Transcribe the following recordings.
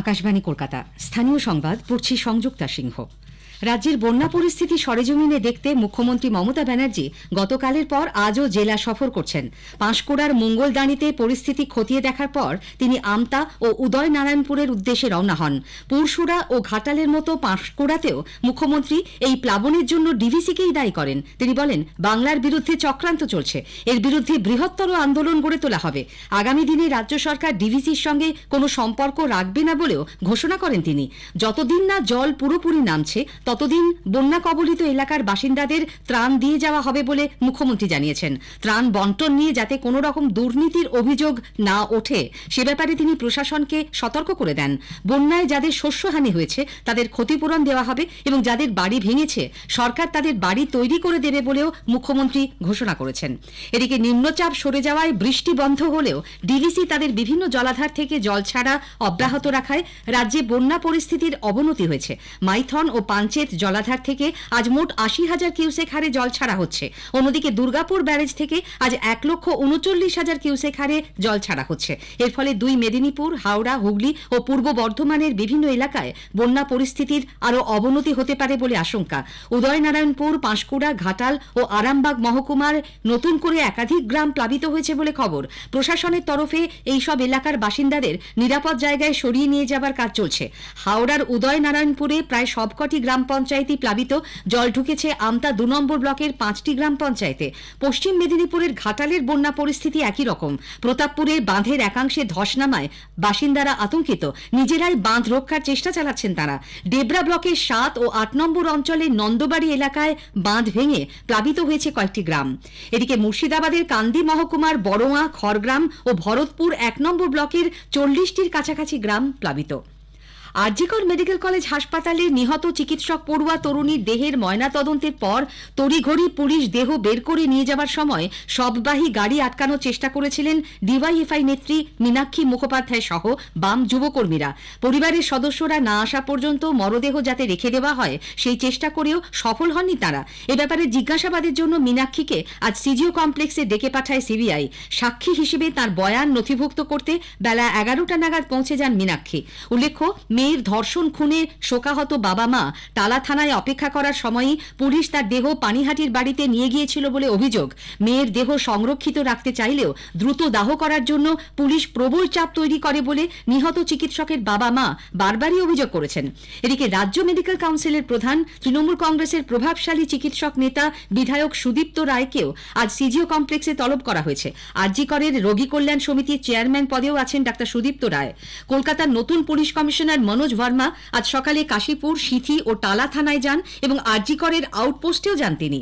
আকাশবাণী কলকাতা স্থানীয় সংবাদ পড়ছি সংযুক্তা সিংহ রাজ্যের বন্যা পরিস্থিতি সরেজমিনে দেখতে মুখ্যমন্ত্রী মমতা ব্যানার্জি গতকালের পর আজও জেলা সফর করছেন পাঁশকুড়ার মঙ্গলদানিতে পরিস্থিতি খতিয়ে দেখার পর তিনি আমতা ও উদয় নারায়ণপুরের উদ্দেশ্যে রওনা হন পুরসুরা ও ঘাটালের মতো পাঁশকুড়াতেও মুখ্যমন্ত্রী এই প্লাবনের জন্য ডিভিসিকেই দায়ী করেন তিনি বলেন বাংলার বিরুদ্ধে চক্রান্ত চলছে এর বিরুদ্ধে বৃহত্তর আন্দোলন গড়ে তোলা হবে আগামী দিনে রাজ্য সরকার ডিভিসির সঙ্গে কোনো সম্পর্ক রাখবে না বলেও ঘোষণা করেন তিনি যতদিন না জল পুরোপুরি নামছে ততদিন বন্যা কবলিত এলাকার বাসিন্দাদের ত্রাণ দিয়ে যাওয়া হবে বলে মুখ্যমন্ত্রী জানিয়েছেন ত্রাণ বন্টন নিয়ে যাতে কোনো রকম দুর্নীতির অভিযোগ না ওঠে সে ব্যাপারে তিনি প্রশাসনকে সতর্ক করে দেন বন্যায় যাদের শস্যহানি হয়েছে তাদের ক্ষতিপূরণ দেওয়া হবে এবং যাদের বাড়ি ভেঙেছে সরকার তাদের বাড়ি তৈরি করে দেবে বলেও মুখ্যমন্ত্রী ঘোষণা করেছেন এদিকে নিম্নচাপ সরে যাওয়ায় বৃষ্টি বন্ধ হলেও ডিডিসি তাদের বিভিন্ন জলাধার থেকে জল ছাড়া অব্যাহত রাখায় রাজ্যে বন্যা পরিস্থিতির অবনতি হয়েছে মাইথন ও পাঞ্চে ক্ষেত জলাধার থেকে আজ মোট আশি হাজার কিউসেক হারে জল ছাড়া হচ্ছে অন্যদিকে দুর্গাপুর ব্যারেজ থেকে আজ এক লক্ষ উনচল্লিশ হাজার কিউসেক হারে জল ছাড়া হচ্ছে এর ফলে দুই মেদিনীপুর হাওড়া হুগলি ও পূর্ব বর্ধমানের বিভিন্ন এলাকায় বন্যা পরিস্থিতির আরও অবনতি হতে পারে বলে আশঙ্কা উদয়নারায়ণপুর পাঁশকুড়া ঘাটাল ও আরামবাগ মহকুমার নতুন করে একাধিক গ্রাম প্লাবিত হয়েছে বলে খবর প্রশাসনের তরফে এই সব এলাকার বাসিন্দাদের নিরাপদ জায়গায় সরিয়ে নিয়ে যাবার কাজ চলছে হাওড়ার উদয়নারায়ণপুরে প্রায় সবকটি গ্রাম পঞ্চায়েতই প্লাবিত জল ঢুকেছে আমতা দু নম্বর ব্লকের পাঁচটি গ্রাম পঞ্চায়েতে পশ্চিম মেদিনীপুরের ঘাটালের বন্যা পরিস্থিতি একই রকম প্রতাপপুরের বাঁধের একাংশে ধস নামায় বাসিন্দারা আতঙ্কিত নিজেরাই বাঁধ রক্ষার চেষ্টা চালাচ্ছেন তারা ডেবরা ব্লকের সাত ও আট নম্বর অঞ্চলের নন্দবাড়ি এলাকায় বাঁধ ভেঙে প্লাবিত হয়েছে কয়েকটি গ্রাম এদিকে মুর্শিদাবাদের কান্দি মহকুমার বড়োয়া খড়গ্রাম ও ভরতপুর এক নম্বর ব্লকের চল্লিশটির কাছাকাছি গ্রাম প্লাবিত আরজিকর মেডিকেল কলেজ হাসপাতালে নিহত চিকিৎসক পড়ুয়া তরুণীর দেহের ময়নাতদন্তের পর তড়িঘড়ি পুলিশ দেহ বের করে নিয়ে যাবার সময় সববাহী গাড়ি আটকানোর চেষ্টা করেছিলেন ডিওয়াইএফআই নেত্রী মীনাক্ষী মুখোপাধ্যায় সহ বাম যুবকর্মীরা পরিবারের সদস্যরা না আসা পর্যন্ত মরদেহ যাতে রেখে দেওয়া হয় সেই চেষ্টা করেও সফল হননি তারা এ ব্যাপারে জিজ্ঞাসাবাদের জন্য মীনাক্ষীকে আজ সিজিও কমপ্লেক্সে ডেকে পাঠায় সিবিআই সাক্ষী হিসেবে তার বয়ান নথিভুক্ত করতে বেলা এগারোটা নাগাদ পৌঁছে যান মীনাক্ষী উল্লেখ্য মেয়ের ধর্ষণ খুনে শোকাহত বাবা মা তালা থানায় অপেক্ষা করার সময়ই পুলিশ তার দেহ পানিহাটির বাড়িতে নিয়ে গিয়েছিল বলে অভিযোগ মেয়ের দেহ সংরক্ষিত রাখতে চাইলেও দ্রুত দাহ করার জন্য পুলিশ প্রবল চাপ তৈরি করে বলে নিহত চিকিৎসকের বাবা মা বারবারই অভিযোগ করেছেন এদিকে রাজ্য মেডিকেল কাউন্সিলের প্রধান তৃণমূল কংগ্রেসের প্রভাবশালী চিকিৎসক নেতা বিধায়ক সুদীপ্ত রায়কেও আজ সিজিও কমপ্লেক্সে তলব করা হয়েছে আরজিকরের রোগী কল্যাণ সমিতির চেয়ারম্যান পদেও আছেন ডাক্তার সুদীপ্ত রায় কলকাতার নতুন পুলিশ কমিশনার মনোজ ভার্মা আজ সকালে কাশীপুর সিথি ও টালা থানায় যান এবং আরজিকরের আউটপোস্টেও যান তিনি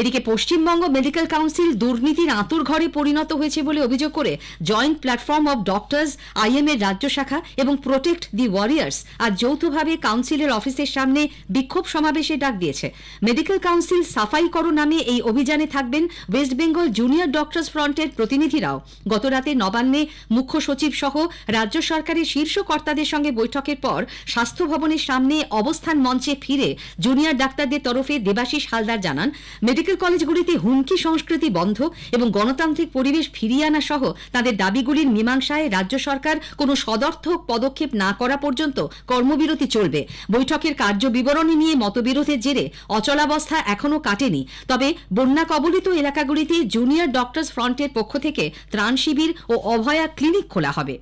এদিকে পশ্চিমবঙ্গ মেডিকেল কাউন্সিল দুর্নীতির আঁতুর ঘরে পরিণত হয়েছে বলে অভিযোগ করে joint platform of doctors IM এর রাজ্য শাখা এবং প্রোটেক্ট দি ওয়ারিয়ার্স আর যৌথভাবে কাউন্সিলের অফিসের সামনে বিক্ষোভ সমাবেশে ডাক দিয়েছে মেডিকেল কাউন্সিল সাফাই করো নামে এই অভিযানে থাকবেন ওয়েস্ট বেঙ্গল জুনিয়র ডক্টর্স ফ্রন্টের প্রতিনিধিরাও গতরাতে নবান্নে মুখ্য সচিব সহ রাজ্য সরকারের শীর্ষ কর্তাদের সঙ্গে বৈঠকের পর স্বাস্থ্য ভবনের সামনে অবস্থান মঞ্চে ফিরে জুনিয়র ডাক্তারদের তরফে দেবাশিস হালদার জানান মেডিকেল মেডিকেল কলেজগুলিতে হুমকি সংস্কৃতি বন্ধ এবং গণতান্ত্রিক পরিবেশ ফিরিয়ে আনা সহ তাদের দাবিগুলির মীমাংসায় রাজ্য সরকার কোনো সদর্থক পদক্ষেপ না করা পর্যন্ত কর্মবিরতি চলবে বৈঠকের কার্য বিবরণী নিয়ে মতবিরোধের জেরে অচলাবস্থা এখনও কাটেনি তবে বন্যা কবলিত এলাকাগুলিতে জুনিয়র ডক্টরস ফ্রন্টের পক্ষ থেকে ত্রাণ শিবির ও অভয়া ক্লিনিক খোলা হবে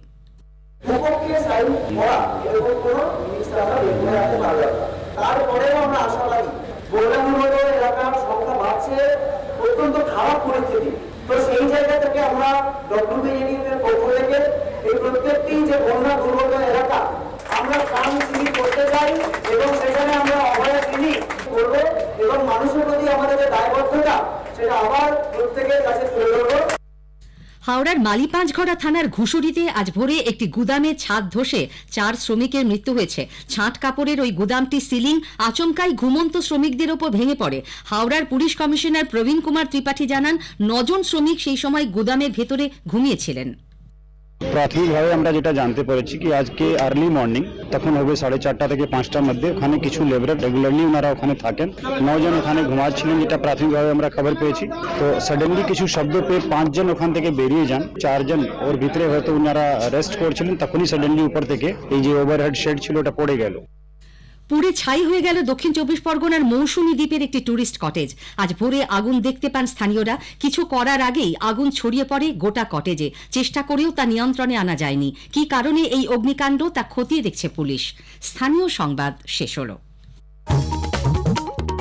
তারপরেও আমরা আশাবাদী বন্যা এলাকার আছে অত্যন্ত খারাপ পরিস্থিতি তো সেই জায়গা থেকে আমরা ডব্লিউবি ইউনিয়নের পক্ষ থেকে এই প্রত্যেকটি যে বন্যা দুর্গত এলাকা আমরা কাম চিনি করতে চাই এবং সেখানে আমরা অভয়া চিনি করবো এবং মানুষের প্রতি আমাদের যে দায়বদ্ধতা সেটা আবার প্রত্যেকের কাছে তুলে ধরবো হাওড়ার মালিপাঁচঘড়া থানার ঘুষুরিতে আজ ভোরে একটি গুদামে ছাদ ধসে চার শ্রমিকের মৃত্যু হয়েছে ছাঁট কাপড়ের ওই গুদামটি সিলিং আচমকাই ঘুমন্ত শ্রমিকদের ওপর ভেঙে পড়ে হাওড়ার পুলিশ কমিশনার প্রবীণ কুমার ত্রিপাঠী জানান নজন শ্রমিক সেই সময় গুদামের ভেতরে ঘুমিয়েছিলেন प्राथमिक भाव जानते पे कि आज के आर्लि मर्निंग तक हो साढ़े चार्टा के पाँचटार मध्य ओने कि लेबरेट रेगुलरलि थकें नौ जन ओने घुमा जीता प्राथमिक भाव में खबर पे तो सडेंलि कि शब्द पे पाँच जन ओखान बैरिए जान चार जन और भितरे उनारा रेस्ट कर तक ही सडेंलि ऊपर ओभारहेड शेड छोटा पड़े गलो পুরে ছাই হয়ে গেল দক্ষিণ চব্বিশ পরগনার মৌসুমি দ্বীপের একটি ট্যুরিস্ট কটেজ আজ ভোরে আগুন দেখতে পান স্থানীয়রা কিছু করার আগেই আগুন ছড়িয়ে পড়ে গোটা কটেজে চেষ্টা করেও তা নিয়ন্ত্রণে আনা যায়নি কি কারণে এই অগ্নিকাণ্ড তা খতিয়ে দেখছে পুলিশ স্থানীয় সংবাদ শেষ হলো